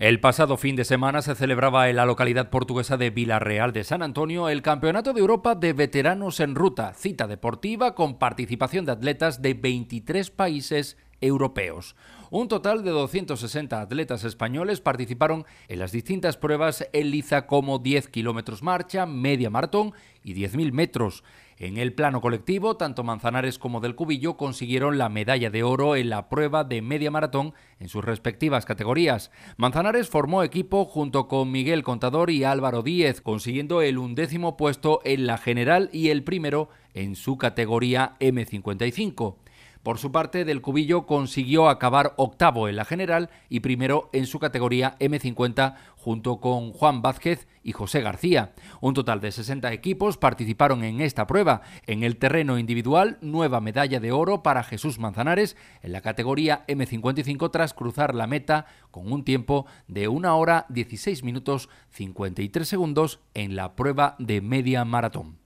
El pasado fin de semana se celebraba en la localidad portuguesa de Villarreal de San Antonio el Campeonato de Europa de Veteranos en Ruta, cita deportiva con participación de atletas de 23 países europeos. Un total de 260 atletas españoles participaron en las distintas pruebas en liza como 10 kilómetros marcha, media maratón y 10.000 metros. En el plano colectivo, tanto Manzanares como Del Cubillo consiguieron la medalla de oro en la prueba de media maratón en sus respectivas categorías. Manzanares formó equipo junto con Miguel Contador y Álvaro Díez, consiguiendo el undécimo puesto en la general y el primero en su categoría M55. Por su parte, Del Cubillo consiguió acabar octavo en la general y primero en su categoría M50 junto con Juan Vázquez y José García. Un total de 60 equipos participaron en esta prueba. En el terreno individual, nueva medalla de oro para Jesús Manzanares en la categoría M55 tras cruzar la meta con un tiempo de 1 hora 16 minutos 53 segundos en la prueba de media maratón.